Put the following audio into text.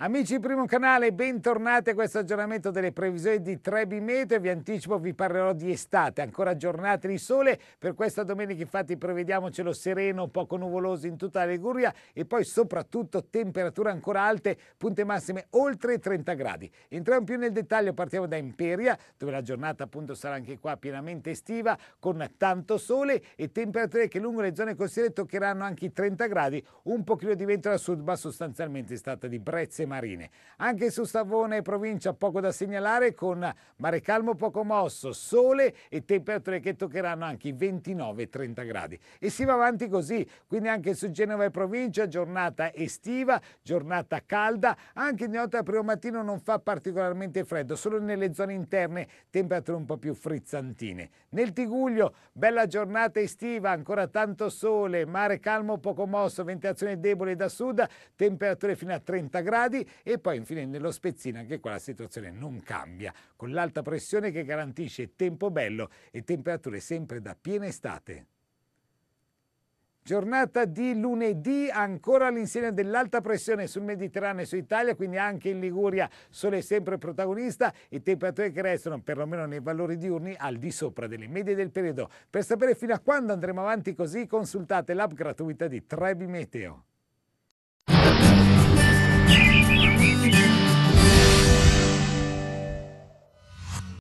Amici di Primo Canale, bentornati a questo aggiornamento delle previsioni di Trebi Trebimeteo. Vi anticipo, vi parlerò di estate, ancora giornate di sole. Per questa domenica infatti prevediamocelo sereno, poco nuvoloso in tutta la Liguria e poi soprattutto temperature ancora alte, punte massime oltre i 30 gradi. Entriamo più nel dettaglio, partiamo da Imperia, dove la giornata appunto sarà anche qua pienamente estiva, con tanto sole e temperature che lungo le zone costiere toccheranno anche i 30 gradi, un pochino di vento da sud, ma sostanzialmente è stata di brezze Marine. Anche su Savone e provincia poco da segnalare con mare calmo poco mosso, sole e temperature che toccheranno anche i 29-30 gradi. E si va avanti così, quindi anche su Genova e provincia giornata estiva, giornata calda, anche di notte nota primo mattino non fa particolarmente freddo, solo nelle zone interne temperature un po' più frizzantine. Nel Tiguglio bella giornata estiva, ancora tanto sole, mare calmo poco mosso, ventilazione debole da sud, temperature fino a 30 gradi, gradi e poi infine nello Spezzina anche qua la situazione non cambia, con l'alta pressione che garantisce tempo bello e temperature sempre da piena estate. Giornata di lunedì, ancora all'insegna dell'alta pressione sul Mediterraneo e su Italia, quindi anche in Liguria sole sempre protagonista e temperature che restano, perlomeno nei valori diurni, al di sopra delle medie del periodo. Per sapere fino a quando andremo avanti così, consultate l'app gratuita di Trebi Meteo.